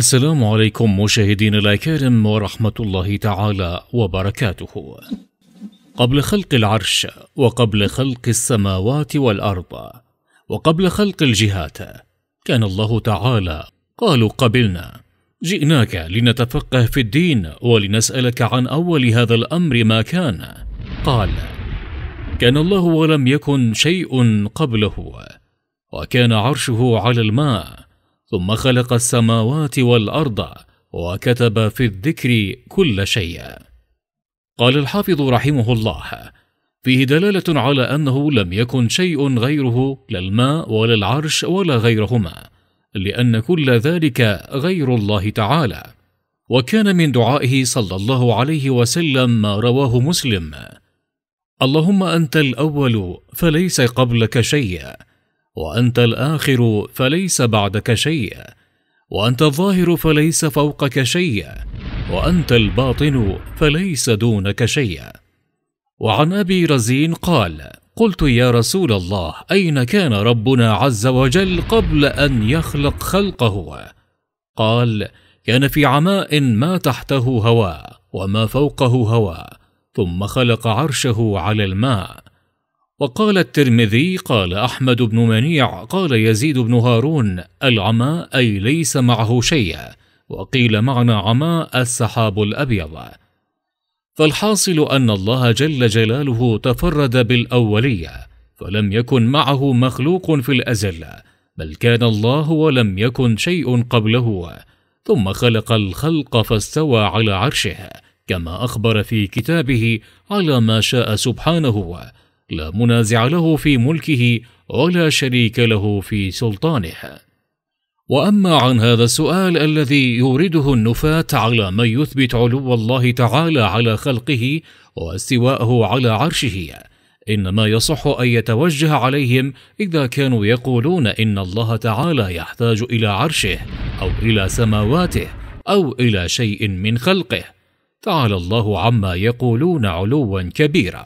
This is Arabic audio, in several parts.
السلام عليكم مشاهدين الأكارم ورحمة الله تعالى وبركاته قبل خلق العرش وقبل خلق السماوات والأرض وقبل خلق الجهات كان الله تعالى قالوا قبلنا جئناك لنتفقه في الدين ولنسألك عن أول هذا الأمر ما كان قال كان الله ولم يكن شيء قبله وكان عرشه على الماء ثم خلق السماوات والارض وكتب في الذكر كل شيء قال الحافظ رحمه الله فيه دلاله على انه لم يكن شيء غيره لا الماء ولا العرش ولا غيرهما لان كل ذلك غير الله تعالى وكان من دعائه صلى الله عليه وسلم ما رواه مسلم اللهم انت الاول فليس قبلك شيء وانت الاخر فليس بعدك شيء وانت الظاهر فليس فوقك شيء وانت الباطن فليس دونك شيء وعن ابي رزين قال قلت يا رسول الله اين كان ربنا عز وجل قبل ان يخلق خلقه قال كان في عماء ما تحته هواء وما فوقه هواء ثم خلق عرشه على الماء وقال الترمذي قال أحمد بن منيع قال يزيد بن هارون العمى أي ليس معه شيء وقيل معنى عمى السحاب الأبيض فالحاصل أن الله جل جلاله تفرد بالأولية فلم يكن معه مخلوق في الأزل بل كان الله ولم يكن شيء قبله ثم خلق الخلق فاستوى على عرشه كما أخبر في كتابه على ما شاء سبحانه لا منازع له في ملكه ولا شريك له في سلطانه واما عن هذا السؤال الذي يورده النفاه على من يثبت علو الله تعالى على خلقه واستواءه على عرشه انما يصح ان يتوجه عليهم اذا كانوا يقولون ان الله تعالى يحتاج الى عرشه او الى سماواته او الى شيء من خلقه تعالى الله عما يقولون علوا كبيرا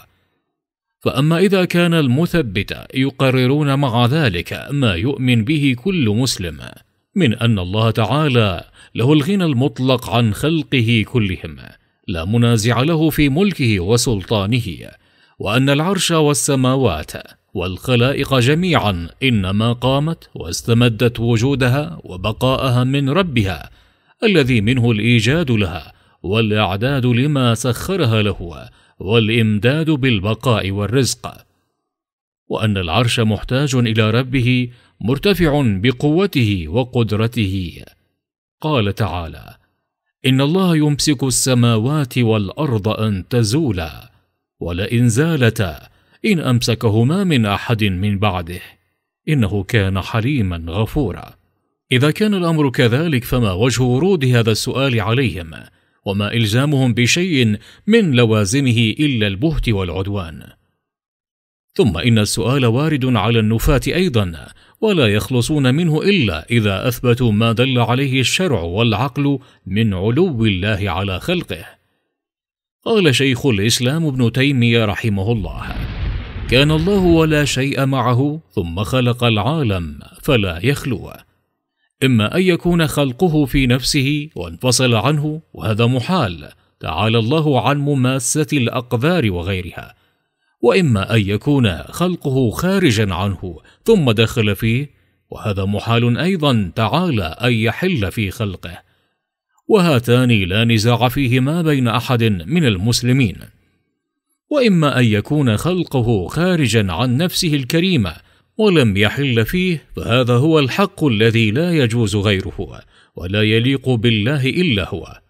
فأما إذا كان المثبت يقررون مع ذلك ما يؤمن به كل مسلم من أن الله تعالى له الغنى المطلق عن خلقه كلهم لا منازع له في ملكه وسلطانه وأن العرش والسماوات والخلائق جميعا إنما قامت واستمدت وجودها وبقاءها من ربها الذي منه الإيجاد لها والإعداد لما سخرها له والامداد بالبقاء والرزق وان العرش محتاج الى ربه مرتفع بقوته وقدرته قال تعالى ان الله يمسك السماوات والارض ان تزولا ولئن زالتا ان امسكهما من احد من بعده انه كان حليما غفورا اذا كان الامر كذلك فما وجه ورود هذا السؤال عليهم وما إلزامهم بشيء من لوازمه إلا البهت والعدوان. ثم إن السؤال وارد على النفاة أيضا، ولا يخلصون منه إلا إذا أثبتوا ما دل عليه الشرع والعقل من علو الله على خلقه. قال شيخ الإسلام ابن تيمية رحمه الله: كان الله ولا شيء معه ثم خلق العالم فلا يخلو إما أن يكون خلقه في نفسه وانفصل عنه وهذا محال تعالى الله عن مماسة الأقذار وغيرها وإما أن يكون خلقه خارجا عنه ثم دخل فيه وهذا محال أيضا تعالى أن يحل في خلقه وهاتان لا نزاع فيهما بين أحد من المسلمين وإما أن يكون خلقه خارجا عن نفسه الكريمة ولم يحل فيه فهذا هو الحق الذي لا يجوز غيره ولا يليق بالله الا هو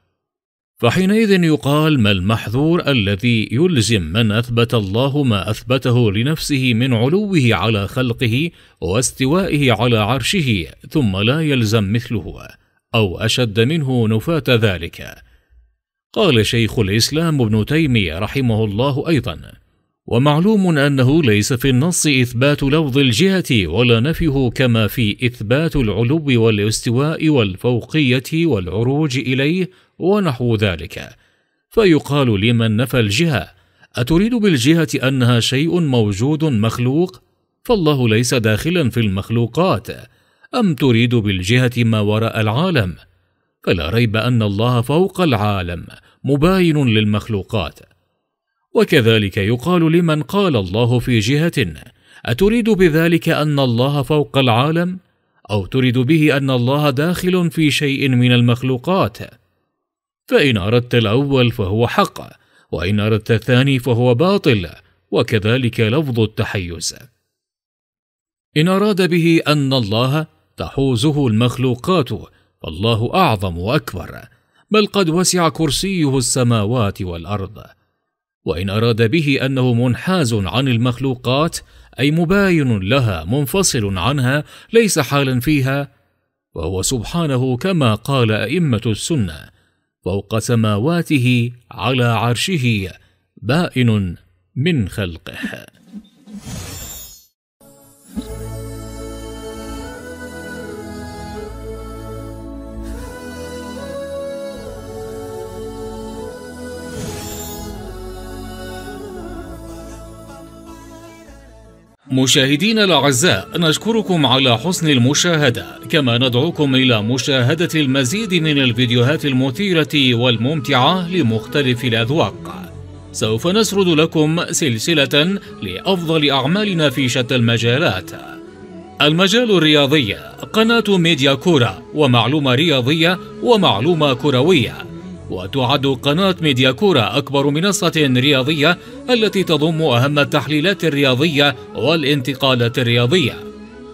فحينئذ يقال ما المحذور الذي يلزم من اثبت الله ما اثبته لنفسه من علوه على خلقه واستوائه على عرشه ثم لا يلزم مثله او اشد منه نفاه ذلك قال شيخ الاسلام ابن تيميه رحمه الله ايضا ومعلوم أنه ليس في النص إثبات لفظ الجهة ولا نفيه كما في إثبات العلو والاستواء والفوقية والعروج إليه ونحو ذلك فيقال لمن نفى الجهة أتريد بالجهة أنها شيء موجود مخلوق؟ فالله ليس داخلا في المخلوقات أم تريد بالجهة ما وراء العالم؟ فلا ريب أن الله فوق العالم مباين للمخلوقات وكذلك يقال لمن قال الله في جهة أتريد بذلك أن الله فوق العالم؟ أو تريد به أن الله داخل في شيء من المخلوقات؟ فإن أردت الأول فهو حق، وإن أردت الثاني فهو باطل، وكذلك لفظ التحيز. إن أراد به أن الله تحوزه المخلوقات، فالله أعظم وأكبر، بل قد وسع كرسيه السماوات والأرض. وان اراد به انه منحاز عن المخلوقات اي مباين لها منفصل عنها ليس حالا فيها وهو سبحانه كما قال ائمه السنه فوق سماواته على عرشه بائن من خلقه مشاهدينا الأعزاء نشكركم على حسن المشاهدة كما ندعوكم إلى مشاهدة المزيد من الفيديوهات المثيرة والممتعة لمختلف الأذواق سوف نسرد لكم سلسلة لأفضل أعمالنا في شتى المجالات المجال الرياضي قناة ميديا كورة ومعلومة رياضية ومعلومة كروية وتعد قناة ميديا كورة أكبر منصة رياضية التي تضم أهم التحليلات الرياضية والانتقالات الرياضية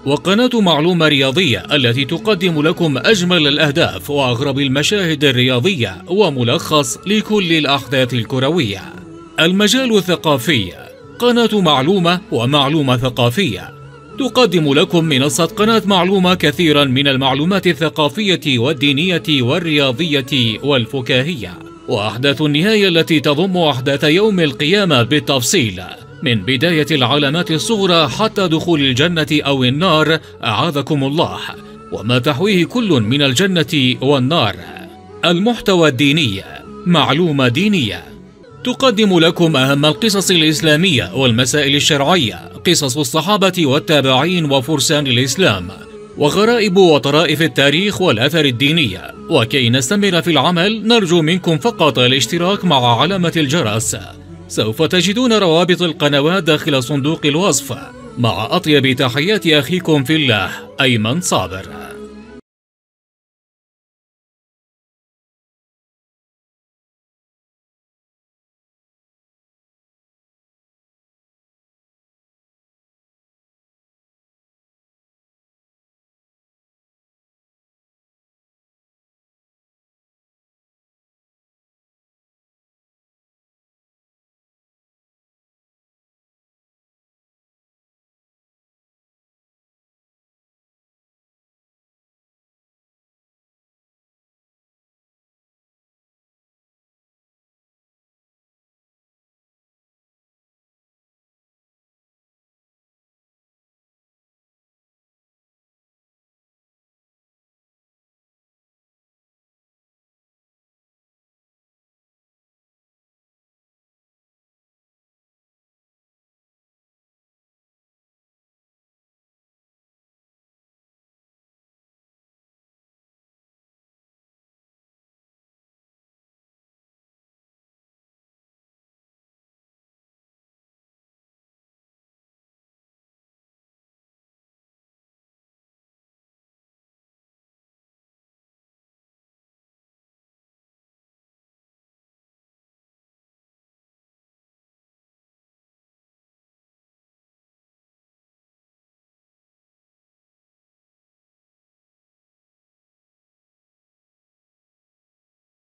وقناة معلومة رياضية التي تقدم لكم أجمل الأهداف وأغرب المشاهد الرياضية وملخص لكل الأحداث الكروية المجال الثقافي قناة معلومة ومعلومة ثقافية تقدم لكم منصة قناة معلومة كثيرا من المعلومات الثقافية والدينية والرياضية والفكاهية وأحداث النهاية التي تضم أحداث يوم القيامة بالتفصيل من بداية العلامات الصغرى حتى دخول الجنة أو النار أعاذكم الله وما تحويه كل من الجنة والنار المحتوى الديني معلومة دينية تقدم لكم أهم القصص الإسلامية والمسائل الشرعية قصص الصحابة والتابعين وفرسان الإسلام وغرائب وطرائف التاريخ والأثر الدينية وكي نستمر في العمل نرجو منكم فقط الاشتراك مع علامة الجرس سوف تجدون روابط القنوات داخل صندوق الوصف مع أطيب تحيات أخيكم في الله أيمن صابر